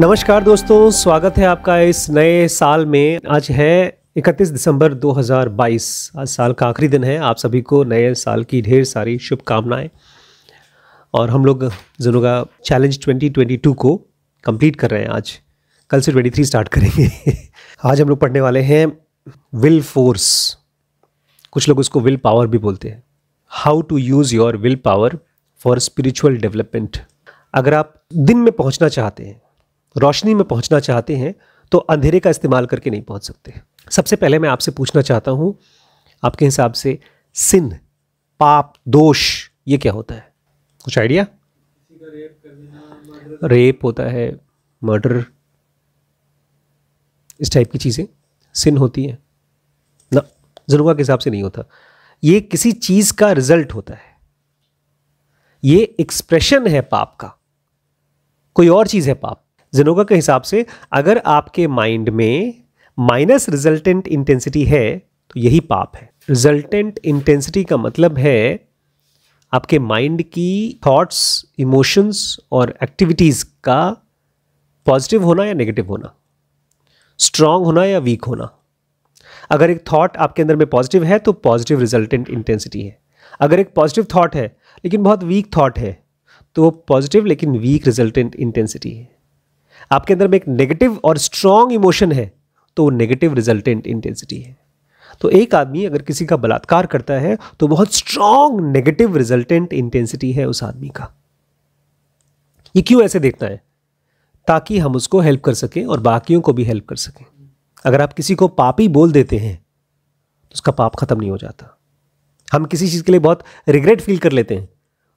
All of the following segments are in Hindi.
नमस्कार दोस्तों स्वागत है आपका इस नए साल में आज है 31 दिसंबर 2022 आज साल का आखिरी दिन है आप सभी को नए साल की ढेर सारी शुभकामनाएं और हम लोग का चैलेंज 2022 को कंप्लीट कर रहे हैं आज कल से 23 स्टार्ट करेंगे आज हम लोग पढ़ने वाले हैं विल फोर्स कुछ लोग उसको विल पावर भी बोलते हैं how to use your will power for spiritual development अगर आप दिन में पहुंचना चाहते हैं रोशनी में पहुंचना चाहते हैं तो अंधेरे का इस्तेमाल करके नहीं पहुंच सकते सबसे पहले मैं आपसे पूछना चाहता हूं आपके हिसाब से सिन पाप दोष ये क्या होता है कुछ आइडिया रेप होता है मर्डर इस टाइप की चीज़ें सिन होती हैं ना जरूर के हिसाब से नहीं होता ये किसी चीज़ का रिजल्ट होता है ये एक्सप्रेशन है पाप का कोई और चीज़ है पाप जिनोगा के हिसाब से अगर आपके माइंड में माइनस रिजल्टेंट इंटेंसिटी है तो यही पाप है रिजल्टेंट इंटेंसिटी का मतलब है आपके माइंड की थॉट्स इमोशंस और एक्टिविटीज़ का पॉजिटिव होना या नेगेटिव होना स्ट्रांग होना या वीक होना अगर एक थॉट आपके अंदर में पॉजिटिव है तो पॉजिटिव रिजल्टेंट इंटेंसिटी है अगर एक पॉजिटिव थॉट है लेकिन बहुत वीक थॉट है तो पॉजिटिव लेकिन वीक रिजल्टेंट इंटेंसिटी है आपके अंदर में एक नेगेटिव और स्ट्रांग इमोशन है तो वो नेगेटिव रिजल्टेंट इंटेंसिटी है तो एक आदमी अगर किसी का बलात्कार करता है तो बहुत स्ट्रांग नेगेटिव रिजल्टेंट इंटेंसिटी है उस आदमी का ये क्यों ऐसे देखना है ताकि हम उसको हेल्प कर सकें और बाकियों को भी हेल्प कर सकें अगर आप किसी को पापी बोल देते हैं तो उसका पाप खत्म नहीं हो जाता हम किसी चीज़ के लिए बहुत रिग्रेट फील कर लेते हैं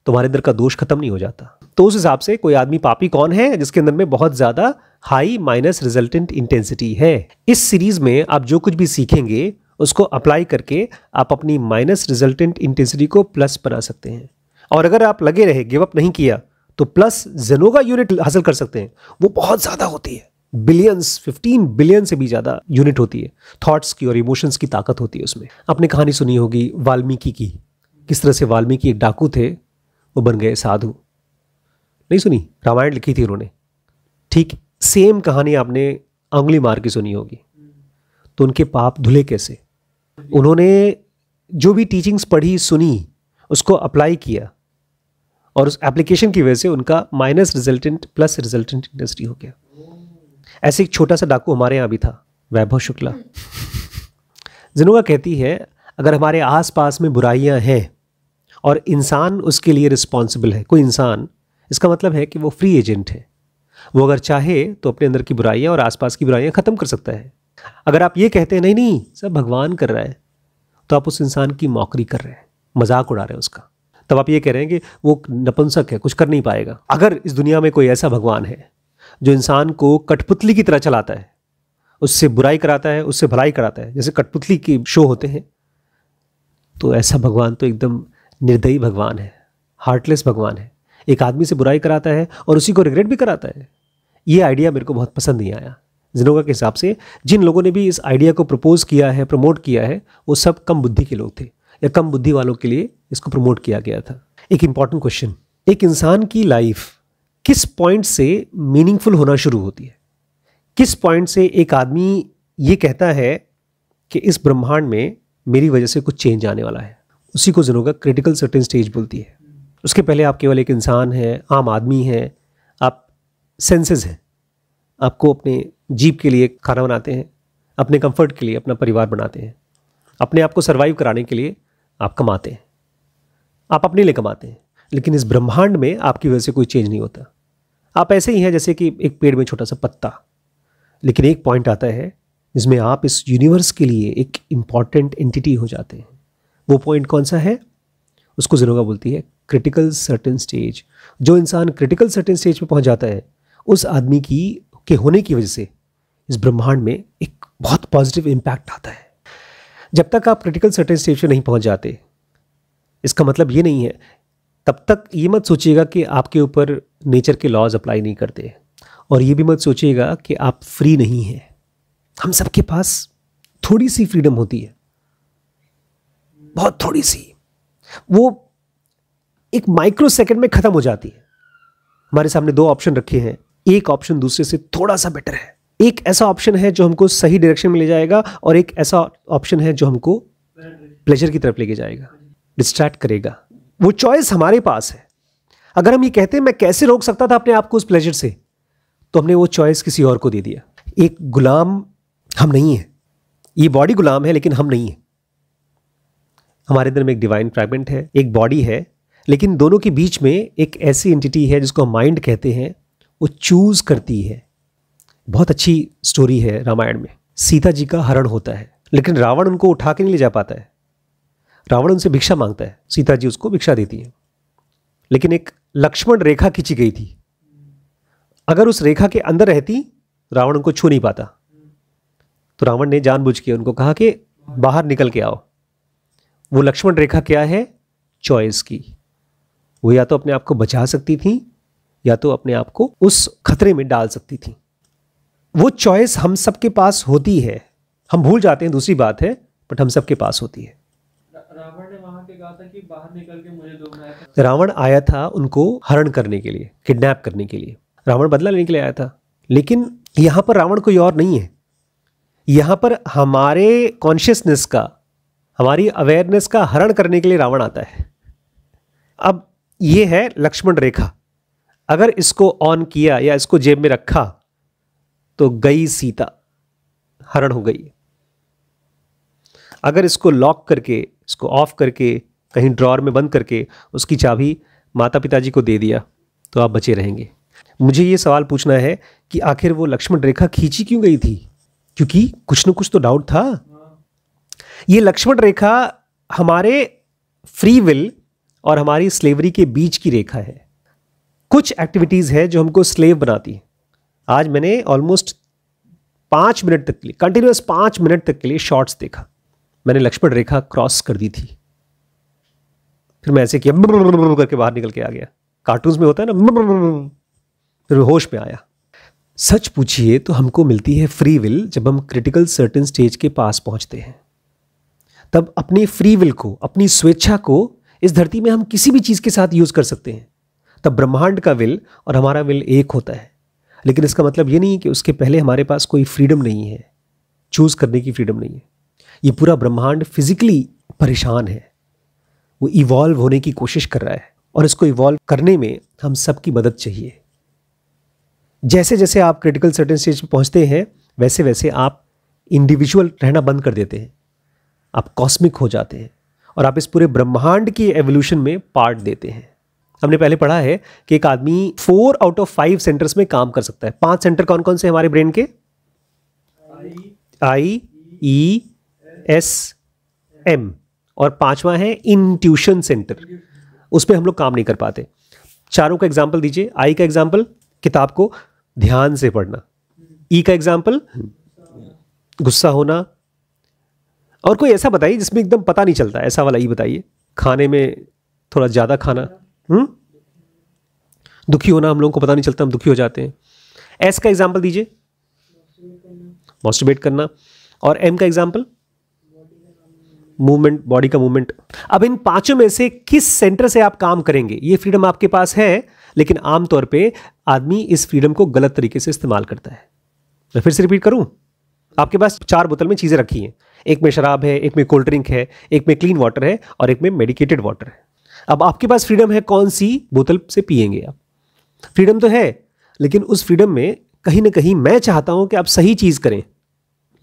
तुम्हारे तो अंदर का दोष खत्म नहीं हो जाता तो उस हिसाब से कोई आदमी पापी कौन है जिसके अंदर में बहुत ज़्यादा हाई माइनस रिजल्टेंट इंटेंसिटी है इस सीरीज में आप जो कुछ भी सीखेंगे उसको अप्लाई करके आप अपनी माइनस रिजल्टेंट इंटेंसिटी को प्लस बना सकते हैं और अगर आप लगे रहे गिव अप नहीं किया तो प्लस जेनोगा यूनिट हासिल कर सकते हैं वो बहुत ज़्यादा होती है बिलियंस फिफ्टीन बिलियन से भी ज़्यादा यूनिट होती है थॉट्स की और इमोशंस की ताकत होती है उसमें आपने कहानी सुनी होगी वाल्मीकि की किस तरह से वाल्मीकि एक डाकू थे वो बन गए साधु नहीं सुनी रामायण लिखी थी उन्होंने ठीक सेम कहानी आपने अंगुली मार के सुनी होगी तो उनके पाप धुले कैसे उन्होंने जो भी टीचिंग्स पढ़ी सुनी उसको अप्लाई किया और उस एप्लीकेशन की वजह से उनका minus resultant plus resultant industry हो गया ऐसे एक छोटा सा डाकू हमारे यहाँ भी था वैभव शुक्ला जिनोगा कहती है अगर हमारे आसपास में बुराइयां हैं और इंसान उसके लिए रिस्पॉन्सिबल है कोई इंसान इसका मतलब है कि वो फ्री एजेंट है वो अगर चाहे तो अपने अंदर की बुराइयाँ और आसपास की बुराइयाँ ख़त्म कर सकता है अगर आप ये कहते हैं नहीं नहीं सब भगवान कर रहा है तो आप उस इंसान की नौकरी कर रहे हैं मजाक उड़ा रहे हैं उसका तब आप ये कह रहे हैं कि वो नपुंसक है कुछ कर नहीं पाएगा अगर इस दुनिया में कोई ऐसा भगवान है जो इंसान को कठपुतली की तरह चलाता है उससे बुराई कराता है उससे भलाई कराता है जैसे कठपुतली के शो होते हैं तो ऐसा भगवान तो एकदम निर्दयी भगवान है हार्टलेस भगवान है एक आदमी से बुराई कराता है और उसी को रिग्रेट भी कराता है ये आइडिया मेरे को बहुत पसंद नहीं आया जिनोगा के हिसाब से जिन लोगों ने भी इस आइडिया को प्रपोज किया है प्रमोट किया है वो सब कम बुद्धि के लोग थे या कम बुद्धि वालों के लिए इसको प्रमोट किया गया था एक इम्पॉर्टेंट क्वेश्चन एक इंसान की लाइफ किस पॉइंट से मीनिंगफुल होना शुरू होती है किस पॉइंट से एक आदमी ये कहता है कि इस ब्रह्मांड में मेरी वजह से कुछ चेंज आने वाला है उसी को जिनोगा क्रिटिकल सर्टेन स्टेज बोलती है उसके पहले आप केवल एक इंसान हैं आम आदमी हैं आप सेंसेस हैं आपको अपने जीप के लिए खाना बनाते हैं अपने कंफर्ट के लिए अपना परिवार बनाते हैं अपने आप को सर्वाइव कराने के लिए आप कमाते हैं आप अपने लिए कमाते हैं लेकिन इस ब्रह्मांड में आपकी वजह से कोई चेंज नहीं होता आप ऐसे ही हैं जैसे कि एक पेड़ में छोटा सा पत्ता लेकिन एक पॉइंट आता है जिसमें आप इस यूनिवर्स के लिए एक इम्पॉर्टेंट एंटिटी हो जाते हैं वो पॉइंट कौन सा है उसको जिनोगा बोलती है क्रिटिकल सर्टेन स्टेज जो इंसान क्रिटिकल सर्टेन स्टेज पे पहुंच जाता है उस आदमी की के होने की वजह से इस ब्रह्मांड में एक बहुत पॉजिटिव इम्पैक्ट आता है जब तक आप क्रिटिकल सर्टेन स्टेज पर नहीं पहुंच जाते इसका मतलब ये नहीं है तब तक ये मत सोचिएगा कि आपके ऊपर नेचर के लॉज अप्लाई नहीं करते और ये भी मत सोचिएगा कि आप फ्री नहीं हैं हम सबके पास थोड़ी सी फ्रीडम होती है बहुत थोड़ी सी वो एक माइक्रो सेकेंड में ख़त्म हो जाती है हमारे सामने दो ऑप्शन रखे हैं एक ऑप्शन दूसरे से थोड़ा सा बेटर है एक ऐसा ऑप्शन है जो हमको सही डायरेक्शन में ले जाएगा और एक ऐसा ऑप्शन है जो हमको प्लेजर की तरफ लेके जाएगा डिस्ट्रैक्ट करेगा वो चॉइस हमारे पास है अगर हम ये कहते हैं मैं कैसे रोक सकता था अपने आप को उस प्लेजर से तो हमने वो चॉइस किसी और को दे दिया एक गुलाम हम नहीं हैं ये बॉडी गुलाम है लेकिन हम नहीं हैं हमारे अंदर में एक डिवाइन फ्रैगमेंट है एक बॉडी है लेकिन दोनों के बीच में एक ऐसी एंटिटी है जिसको माइंड कहते हैं वो चूज़ करती है बहुत अच्छी स्टोरी है रामायण में सीता जी का हरण होता है लेकिन रावण उनको उठा के नहीं ले जा पाता है रावण उनसे भिक्षा मांगता है सीता जी उसको भिक्षा देती है लेकिन एक लक्ष्मण रेखा खींची गई थी अगर उस रेखा के अंदर रहती रावण उनको छू नहीं पाता तो रावण ने जानबूझ के उनको कहा कि बाहर निकल के आओ वो लक्ष्मण रेखा क्या है चॉइस की वो या तो अपने आप को बचा सकती थी या तो अपने आप को उस खतरे में डाल सकती थी वो चॉइस हम सब के पास होती है हम भूल जाते हैं दूसरी बात है बट हम सब के पास होती है रावण ने वहां के कहा था कि बाहर निकल के मुझे रावण आया था उनको हरण करने के लिए किडनैप करने के लिए रावण बदला लेने के लिए आया था लेकिन यहां पर रावण कोई और नहीं है यहां पर हमारे कॉन्शियसनेस का हमारी अवेयरनेस का हरण करने के लिए रावण आता है अब ये है लक्ष्मण रेखा अगर इसको ऑन किया या इसको जेब में रखा तो गई सीता हरण हो गई अगर इसको लॉक करके इसको ऑफ करके कहीं ड्रॉर में बंद करके उसकी चाबी माता पिताजी को दे दिया तो आप बचे रहेंगे मुझे ये सवाल पूछना है कि आखिर वो लक्ष्मण रेखा खींची क्यों गई थी क्योंकि कुछ ना कुछ तो डाउट था ये लक्ष्मण रेखा हमारे फ्री विल और हमारी स्लेवरी के बीच की रेखा है कुछ एक्टिविटीज़ है जो हमको स्लेव बनाती है आज मैंने ऑलमोस्ट पाँच मिनट तक के लिए कंटिन्यूस पाँच मिनट तक के लिए शॉर्ट्स देखा मैंने लक्ष्मण रेखा क्रॉस कर दी थी फिर मैं ऐसे किया करके बाहर निकल के आ गया कार्टून्स में होता है ना फिर होश में आया सच पूछिए तो हमको मिलती है फ्री विल जब हम क्रिटिकल सर्टेन स्टेज के पास पहुंचते हैं तब अपनी फ्री विल को अपनी स्वेच्छा को इस धरती में हम किसी भी चीज़ के साथ यूज़ कर सकते हैं तब ब्रह्मांड का विल और हमारा विल एक होता है लेकिन इसका मतलब ये नहीं कि उसके पहले हमारे पास कोई फ्रीडम नहीं है चूज़ करने की फ्रीडम नहीं है ये पूरा ब्रह्मांड फिजिकली परेशान है वो इवॉल्व होने की कोशिश कर रहा है और इसको इवॉल्व करने में हम सबकी मदद चाहिए जैसे जैसे आप क्रिटिकल सर्टन स्टेज पर पहुंचते हैं वैसे वैसे आप इंडिविजुअल रहना बंद कर देते हैं आप कॉस्मिक हो जाते हैं और आप इस पूरे ब्रह्मांड की एवोल्यूशन में पार्ट देते हैं हमने पहले पढ़ा है कि एक आदमी four out of five centres में काम कर सकता है पांच सेंटर कौन कौन से हमारे ब्रेन के आई ई एस एम और पांचवा है इंट्यूशन सेंटर उस पर हम लोग काम नहीं कर पाते चारों का एग्जाम्पल दीजिए आई का एग्जाम्पल किताब को ध्यान से पढ़ना ई e का एग्जाम्पल गुस्सा होना और कोई ऐसा बताइए जिसमें एकदम पता नहीं चलता ऐसा वाला ये बताइए खाने में थोड़ा ज़्यादा खाना हुँ? हम्म? दुखी होना हम लोगों को पता नहीं चलता हम दुखी हो जाते हैं एस का एग्जाम्पल दीजिए मॉस्टिबेट करना और एम का एग्जाम्पल मूवमेंट बॉडी का मूवमेंट अब इन पांचों में से किस सेंटर से आप काम करेंगे ये फ्रीडम आपके पास है लेकिन आमतौर पे आदमी इस फ्रीडम को गलत तरीके से इस्तेमाल करता है मैं फिर से रिपीट करूं आपके पास चार बोतल में चीज़ें रखी हैं एक में शराब है एक में कोल्ड ड्रिंक है एक में क्लीन वाटर है और एक में मेडिकेटेड वाटर है अब आपके पास फ्रीडम है कौन सी बोतल से पियेंगे आप फ्रीडम तो है लेकिन उस फ्रीडम में कहीं ना कहीं मैं चाहता हूं कि आप सही चीज़ करें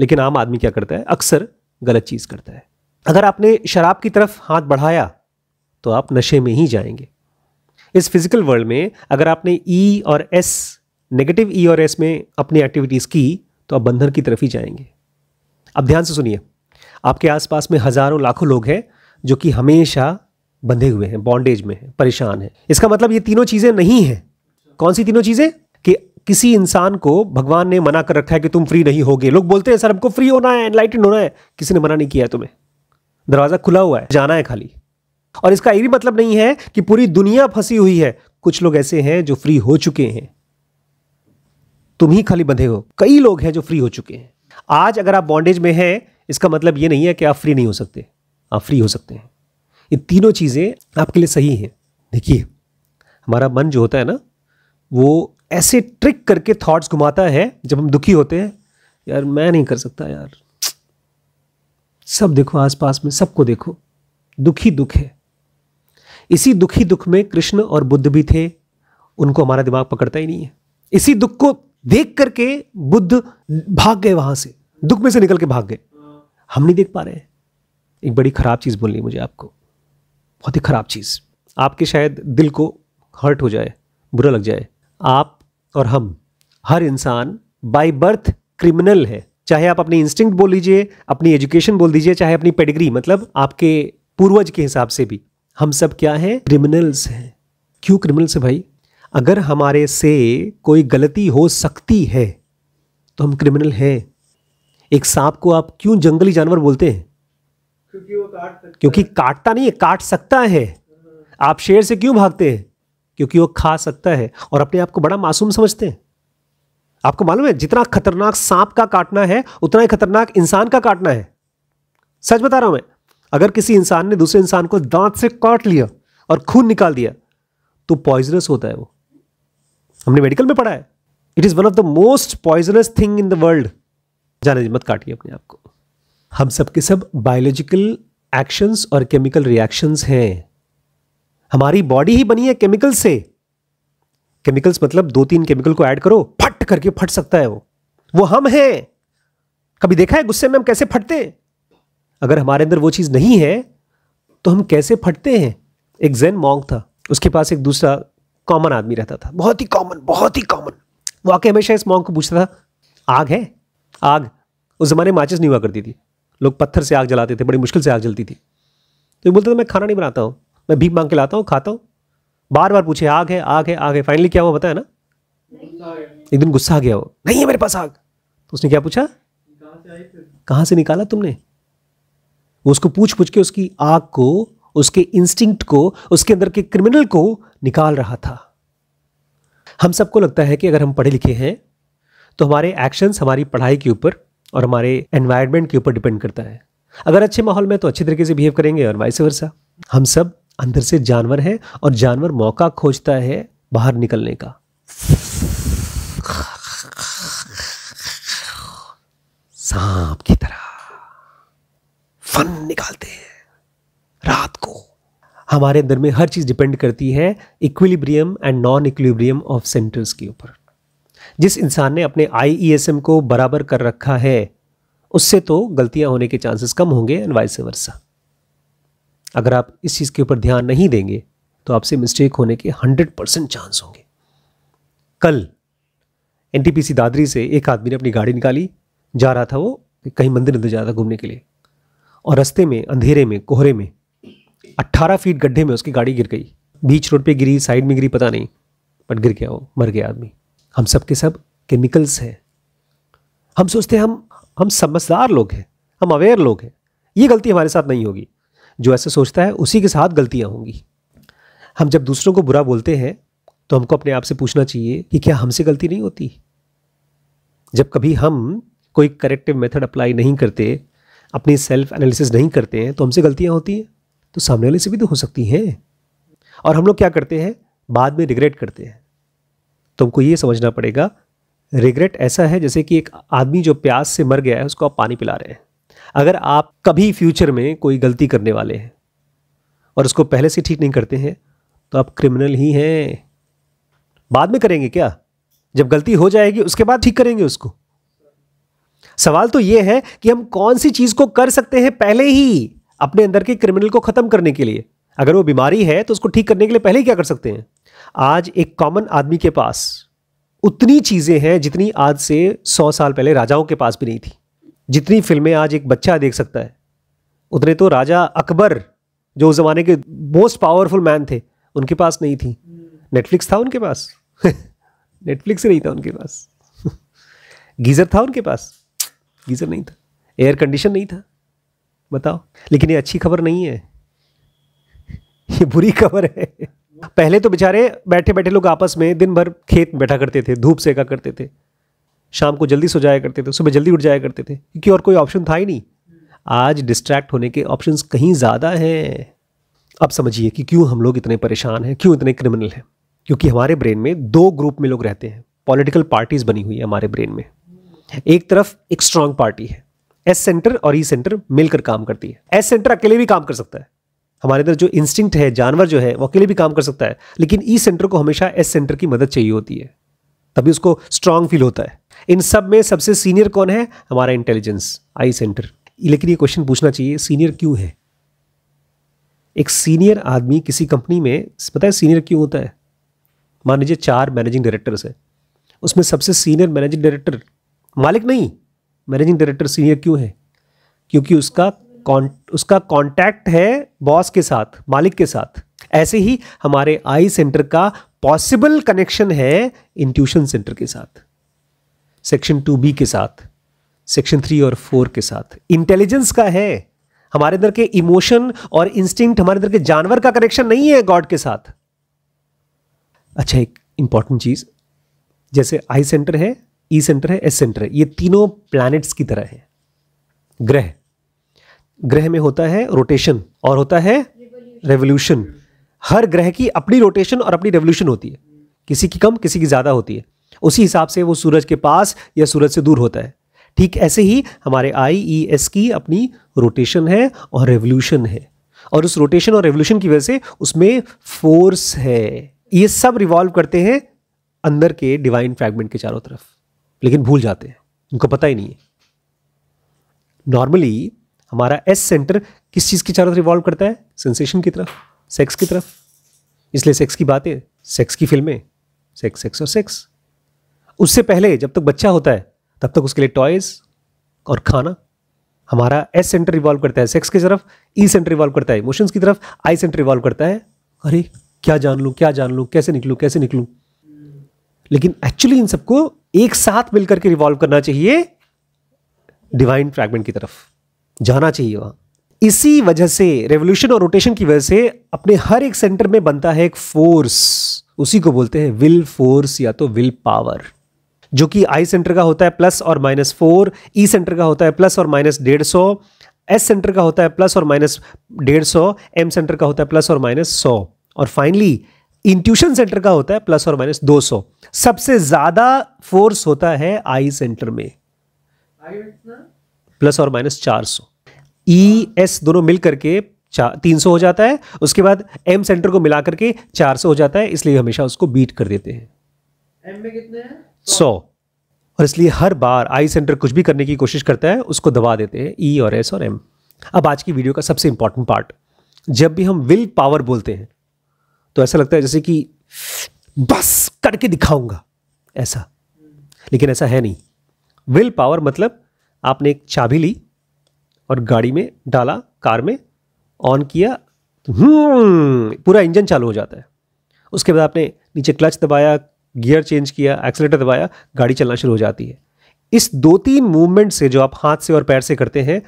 लेकिन आम आदमी क्या करता है अक्सर गलत चीज़ करता है अगर आपने शराब की तरफ हाथ बढ़ाया तो आप नशे में ही जाएंगे इस फिजिकल वर्ल्ड में अगर आपने ई e और एस नेगेटिव ई e और एस में अपनी एक्टिविटीज़ की तो आप बंधन की तरफ ही जाएंगे अब ध्यान से सुनिए आपके आसपास में हज़ारों लाखों लोग हैं जो कि हमेशा बंधे हुए हैं बॉन्डेज में हैं परेशान हैं इसका मतलब ये तीनों चीज़ें नहीं हैं कौन सी तीनों चीज़ें कि किसी इंसान को भगवान ने मना कर रखा है कि तुम फ्री नहीं होगे लोग बोलते हैं सर हमको फ्री होना है एनलाइटेंड होना है किसी ने मना नहीं किया है तुम्हें दरवाज़ा खुला हुआ है जाना है खाली और इसका ये भी मतलब नहीं है कि पूरी दुनिया फंसी हुई है कुछ लोग ऐसे हैं जो फ्री हो चुके हैं तुम ही खाली बंधे हो कई लोग हैं जो फ्री हो चुके हैं आज अगर आप बॉन्डेज में हैं इसका मतलब ये नहीं है कि आप फ्री नहीं हो सकते आप फ्री हो सकते हैं ये तीनों चीज़ें आपके लिए सही हैं देखिए हमारा मन जो होता है ना वो ऐसे ट्रिक करके थॉट्स घुमाता है जब हम दुखी होते हैं यार मैं नहीं कर सकता यार सब देखो आसपास में सबको देखो दुखी दुख है इसी दुखी दुख में कृष्ण और बुद्ध भी थे उनको हमारा दिमाग पकड़ता ही नहीं है इसी दुख को देख करके बुद्ध भाग गए वहां से दुख में से निकल के भाग गए हम नहीं देख पा रहे हैं एक बड़ी ख़राब चीज़ बोलनी मुझे आपको बहुत ही ख़राब चीज़ आपके शायद दिल को हर्ट हो जाए बुरा लग जाए आप और हम हर इंसान बाय बर्थ क्रिमिनल है चाहे आप अपने इंस्टिंक्ट बोल लीजिए अपनी एजुकेशन बोल दीजिए चाहे अपनी पेडिग्री मतलब आपके पूर्वज के हिसाब से भी हम सब क्या हैं क्रिमिनल्स हैं क्यों क्रिमिनल्स है भाई अगर हमारे से कोई गलती हो सकती है तो हम क्रिमिनल हैं एक सांप को आप क्यों जंगली जानवर बोलते हैं क्योंकि वो काट सकता क्योंकि काटता नहीं है काट सकता है हाँ। आप शेर से क्यों भागते हैं क्योंकि वो खा सकता है और अपने आप को बड़ा मासूम समझते हैं आपको मालूम है जितना खतरनाक सांप का काटना है उतना ही खतरनाक इंसान का काटना है सच बता रहा हूं मैं अगर किसी इंसान ने दूसरे इंसान को दांत से काट लिया और खून निकाल दिया तो पॉइजनस होता है वो हमने मेडिकल में पढ़ा है it is one of the most poisonous thing in the world जाने जी मत काटिए अपने आप को हम सब के सब बायोलॉजिकल एक्शंस और केमिकल रिएक्शंस हैं हमारी बॉडी ही बनी है केमिकल से केमिकल्स मतलब दो तीन केमिकल को ऐड करो फट करके फट सकता है वो वो हम हैं कभी देखा है गुस्से में हम कैसे फटते हैं अगर हमारे अंदर वो चीज़ नहीं है तो हम कैसे फटते हैं एक जैन मोंग था उसके पास एक दूसरा कॉमन आदमी रहता था बहुत ही कॉमन बहुत ही कॉमन वो आके हमेशा इस मोंग को पूछता था आग है आग उस ज़माने माचिस नहीं हुआ करती थी लोग पत्थर से आग जलाते थे बड़ी मुश्किल से आग जलती थी तो ये बोलते थे मैं खाना नहीं बनाता हूँ मैं भीख मांग के लाता हूँ खाता हूँ बार बार पूछे आग है आग है आग है फाइनली क्या हुआ बताया ना एक दिन गुस्सा आ गया वो नहीं है मेरे पास आग तो उसने क्या पूछा कहाँ से निकाला तुमने वो उसको पूछ पूछ के उसकी आग को उसके इंस्टिंक्ट को उसके अंदर के क्रिमिनल को निकाल रहा था हम सबको लगता है कि अगर हम पढ़े लिखे हैं तो हमारे एक्शंस हमारी पढ़ाई के ऊपर और हमारे एनवायरनमेंट के ऊपर डिपेंड करता है अगर अच्छे माहौल में तो अच्छे तरीके से बिहेव करेंगे और वाइस वर्षा हम सब अंदर से जानवर हैं और जानवर मौका खोजता है बाहर निकलने का सांप की तरह फन निकालते हैं रात को हमारे अंदर में हर चीज़ डिपेंड करती है equilibrium and non equilibrium of centers के ऊपर जिस इंसान ने अपने आई e को बराबर कर रखा है उससे तो गलतियां होने के चांसेस कम होंगे एंड वाइस वर्षा अगर आप इस चीज़ के ऊपर ध्यान नहीं देंगे तो आपसे मिस्टेक होने के हंड्रेड परसेंट चांस होंगे कल एनटीपीसी दादरी से एक आदमी ने अपनी गाड़ी निकाली जा रहा था वो कहीं मंदिर अंदर जा रहा था घूमने के लिए और रस्ते में अंधेरे में कोहरे में 18 फीट गड्ढे में उसकी गाड़ी गिर गई बीच रोड पे गिरी साइड में गिरी पता नहीं बट गिर गया वो मर गया आदमी हम सब के सब केमिकल्स हैं हम सोचते हैं हम हम समझदार लोग हैं हम अवेयर लोग हैं ये गलती हमारे साथ नहीं होगी जो ऐसा सोचता है उसी के साथ गलतियाँ होंगी हम जब दूसरों को बुरा बोलते हैं तो हमको अपने आप से पूछना चाहिए कि क्या हमसे गलती नहीं होती जब कभी हम कोई करेक्टिव मेथड अप्लाई नहीं करते अपनी सेल्फ एनालिसिस नहीं करते हैं तो हमसे गलतियाँ होती हैं तो सामने वाले से भी तो हो सकती हैं और हम लोग क्या करते हैं बाद में रिग्रेट करते हैं तुमको तो ये समझना पड़ेगा रिग्रेट ऐसा है जैसे कि एक आदमी जो प्यास से मर गया है उसको आप पानी पिला रहे हैं अगर आप कभी फ्यूचर में कोई गलती करने वाले हैं और उसको पहले से ठीक नहीं करते हैं तो आप क्रिमिनल ही हैं बाद में करेंगे क्या जब गलती हो जाएगी उसके बाद ठीक करेंगे उसको सवाल तो यह है कि हम कौन सी चीज को कर सकते हैं पहले ही अपने अंदर के क्रिमिनल को खत्म करने के लिए अगर वो बीमारी है तो उसको ठीक करने के लिए पहले ही क्या कर सकते हैं आज एक कॉमन आदमी के पास उतनी चीज़ें हैं जितनी आज से सौ साल पहले राजाओं के पास भी नहीं थी जितनी फिल्में आज एक बच्चा देख सकता है उतने तो राजा अकबर जो उस ज़माने के मोस्ट पावरफुल मैन थे उनके पास नहीं थी नेटफ्लिक्स था उनके पास नेटफ्लिक्स नहीं था उनके पास गीज़र था उनके पास गीज़र नहीं था एयर कंडीशन नहीं था बताओ लेकिन ये अच्छी खबर नहीं है ये बुरी खबर है पहले तो बेचारे बैठे बैठे लोग आपस में दिन भर खेत बैठा करते थे धूप सेका करते थे शाम को जल्दी सो जाया करते थे सुबह जल्दी उठ जाया करते थे क्योंकि और कोई ऑप्शन था ही नहीं आज डिस्ट्रैक्ट होने के ऑप्शन कहीं ज़्यादा हैं अब समझिए कि क्यों हम लोग इतने परेशान हैं क्यों इतने क्रिमिनल हैं क्योंकि हमारे ब्रेन में दो ग्रुप में लोग रहते हैं पॉलिटिकल पार्टीज बनी हुई है हमारे ब्रेन में एक तरफ एक स्ट्रांग पार्टी है एस सेंटर और ई e सेंटर मिलकर काम करती है एस सेंटर अकेले भी काम कर सकता है हमारे अंदर जो इंस्टिंक्ट है जानवर जो है वो अकेले भी काम कर सकता है लेकिन ई सेंटर को हमेशा एस सेंटर की मदद चाहिए होती है तभी उसको स्ट्रांग फील होता है इन सब में सबसे सीनियर कौन है हमारा इंटेलिजेंस आई सेंटर लेकिन ये क्वेश्चन पूछना चाहिए सीनियर क्यों है एक सीनियर आदमी किसी कंपनी में पता है सीनियर क्यों होता है मान लीजिए चार मैनेजिंग डायरेक्टर्स है उसमें सबसे सीनियर मैनेजिंग डायरेक्टर मालिक नहीं मैनेजिंग डायरेक्टर सीनियर क्यों है क्योंकि उसका उसका कॉन्टैक्ट है बॉस के साथ मालिक के साथ ऐसे ही हमारे आई सेंटर का पॉसिबल कनेक्शन है इंट्यूशन सेंटर के साथ सेक्शन टू बी के साथ सेक्शन थ्री और फोर के साथ इंटेलिजेंस का है हमारे अंदर के इमोशन और इंस्टिंक्ट हमारे अंदर के जानवर का कनेक्शन नहीं है गॉड के साथ अच्छा एक इंपॉर्टेंट चीज जैसे आई सेंटर है ई e सेंटर है एस सेंटर है ये तीनों प्लैनेट्स की तरह है ग्रह ग्रह में होता है रोटेशन और होता है रेवोल्यूशन हर ग्रह की अपनी रोटेशन और अपनी रेवोल्यूशन होती है किसी की कम किसी की ज़्यादा होती है उसी हिसाब से वो सूरज के पास या सूरज से दूर होता है ठीक ऐसे ही हमारे आई ई एस की अपनी रोटेशन है और रेवोल्यूशन है और उस रोटेशन और रेवोल्यूशन की वजह से उसमें फोर्स है ये सब रिवॉल्व करते हैं अंदर के डिवाइन फ्रैगमेंट के चारों तरफ लेकिन भूल जाते हैं उनको पता ही नहीं है नॉर्मली हमारा एस सेंटर किस चीज़ की चारों तरफ रिवॉल्व करता है सेंसेशन की तरफ सेक्स की तरफ इसलिए सेक्स की बातें सेक्स की फिल्में सेक्स सेक्स और सेक्स उससे पहले जब तक बच्चा होता है तब तक उसके लिए टॉयज और खाना हमारा एस सेंटर रिवॉल्व करता है सेक्स की तरफ ई सेंटर रिवॉल्व करता है इमोशंस की तरफ आई सेंटर रिवॉल्व करता है अरे क्या जान लूँ क्या जान लूँ कैसे निकलूँ कैसे निकलूँ लेकिन एक्चुअली इन सबको एक साथ मिलकर के रिवॉल्व करना चाहिए डिवाइन फ्रैगमेंट की तरफ जाना चाहिए वहां इसी वजह से रेवोल्यूशन और रोटेशन की वजह से अपने हर एक सेंटर में बनता है एक फोर्स उसी को बोलते हैं विल फोर्स या तो विल पावर जो कि आई सेंटर का होता है प्लस और माइनस फोर ई सेंटर का होता है प्लस और माइनस डेढ़ सौ एस सेंटर का होता है प्लस और माइनस डेढ़ सौ एम सेंटर का होता है प्लस और माइनस सौ और फाइनली इंट्यूशन सेंटर का होता है प्लस और माइनस दो सौ सबसे ज्यादा फोर्स होता है आई सेंटर में प्लस और माइनस चार सौ ई e एस दोनों मिल करके तीन सौ हो जाता है उसके बाद एम सेंटर को मिला करके चार सौ हो जाता है इसलिए हमेशा उसको बीट कर देते हैं एम में कितने हैं सौ और इसलिए हर बार आई सेंटर कुछ भी करने की कोशिश करता है उसको दबा देते हैं ई e और एस और एम अब आज की वीडियो का सबसे इंपॉर्टेंट पार्ट जब भी हम विल पावर बोलते हैं तो ऐसा लगता है जैसे कि बस करके दिखाऊंगा ऐसा लेकिन ऐसा है नहीं विल पावर मतलब आपने एक चाबी ली और गाड़ी में डाला कार में ऑन किया तो हम्म, पूरा इंजन चालू हो जाता है उसके बाद आपने नीचे क्लच दबाया गियर चेंज किया एक्सलेटर दबाया गाड़ी चलना शुरू हो जाती है इस दो तीन मूवमेंट से जो आप हाथ से और पैर से करते हैं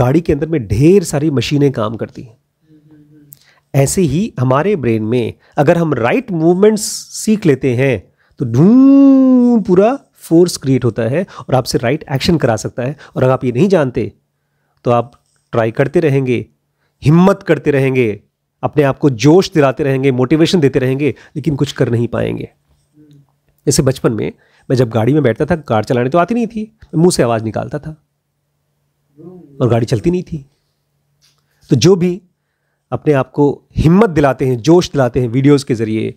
गाड़ी के अंदर में ढेर सारी मशीनें काम करती हैं ऐसे ही हमारे ब्रेन में अगर हम राइट मूवमेंट्स सीख लेते हैं तो ढूं पूरा फोर्स क्रिएट होता है और आपसे राइट एक्शन करा सकता है और अगर आप ये नहीं जानते तो आप ट्राई करते रहेंगे हिम्मत करते रहेंगे अपने आप को जोश दिलाते रहेंगे मोटिवेशन देते रहेंगे लेकिन कुछ कर नहीं पाएंगे जैसे बचपन में मैं जब गाड़ी में बैठता था कार चलाने तो आती नहीं थी मैं मुंह से आवाज़ निकालता था और गाड़ी चलती नहीं थी तो जो भी अपने आप को हिम्मत दिलाते हैं जोश दिलाते हैं वीडियोस के ज़रिए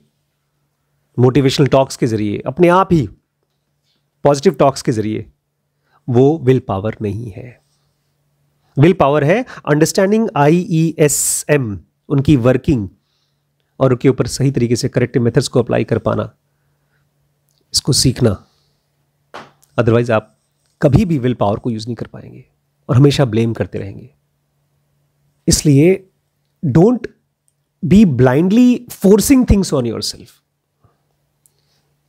मोटिवेशनल टॉक्स के ज़रिए अपने आप ही पॉजिटिव टॉक्स के जरिए वो विल पावर नहीं है विल पावर है understanding I E S M उनकी वर्किंग और उनके ऊपर सही तरीके से करेक्टिव मेथड्स को अप्लाई कर पाना इसको सीखना अदरवाइज आप कभी भी विल पावर को यूज़ नहीं कर पाएंगे और हमेशा ब्लेम करते रहेंगे इसलिए don't be blindly forcing things on yourself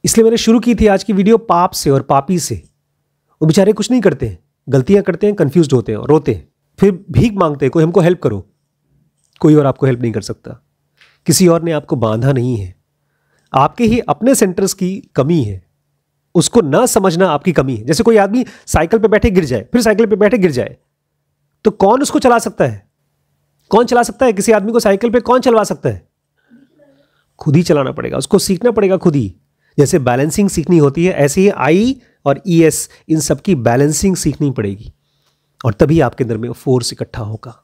इसलिए मैंने शुरू की थी आज की वीडियो पाप से और पापी से वो बेचारे कुछ नहीं करते हैं गलतियां करते हैं कन्फ्यूज होते हैं और रोते हैं फिर भीख मांगते हैं कोई हमको हेल्प करो कोई और आपको हेल्प नहीं कर सकता किसी और ने आपको बांधा नहीं है आपके ही अपने सेंटर्स की कमी है उसको ना समझना आपकी कमी है जैसे कोई आदमी साइकिल पर बैठे गिर जाए फिर साइकिल पर बैठे गिर जाए तो कौन उसको चला सकता है कौन चला सकता है किसी आदमी को साइकिल पर कौन चलवा सकता है खुद ही चलाना पड़ेगा उसको सीखना पड़ेगा खुद ही जैसे बैलेंसिंग सीखनी होती है ऐसे ही आई और ई e एस इन सब की बैलेंसिंग सीखनी पड़ेगी और तभी आपके अंदर में फोर्स इकट्ठा होगा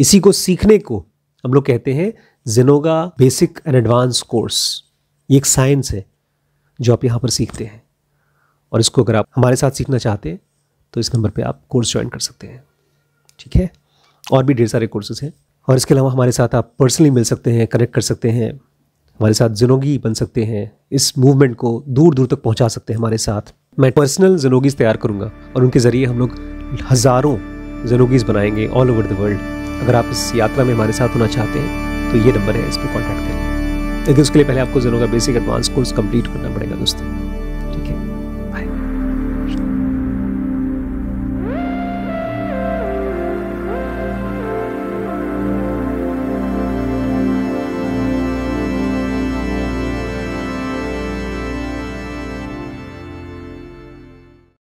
इसी को सीखने को हम लोग कहते हैं जिनोगा बेसिक एंड एडवांस कोर्स ये एक साइंस है जो आप यहाँ पर सीखते हैं और इसको अगर आप हमारे साथ सीखना चाहते हैं तो इस नंबर पे आप कोर्स ज्वाइन कर सकते हैं ठीक है और भी ढेर सारे कोर्सेज हैं और इसके अलावा हमारे साथ आप पर्सनली मिल सकते हैं कनेक्ट कर सकते हैं हमारे साथ जनोगी बन सकते हैं इस मूवमेंट को दूर दूर तक पहुंचा सकते हैं हमारे साथ मैं पर्सनल जनोगीज तैयार करूंगा और उनके ज़रिए हम लोग हज़ारों जनोगीज बनाएंगे ऑल ओवर द वर्ल्ड अगर आप इस यात्रा में हमारे साथ होना चाहते हैं तो ये नंबर है इस पर कॉन्टैक्ट करिए लेकिन तो उसके लिए पहले आपको जनों का बेसिक एडवांस कोर्स कंप्लीट करना पड़ेगा दोस्तों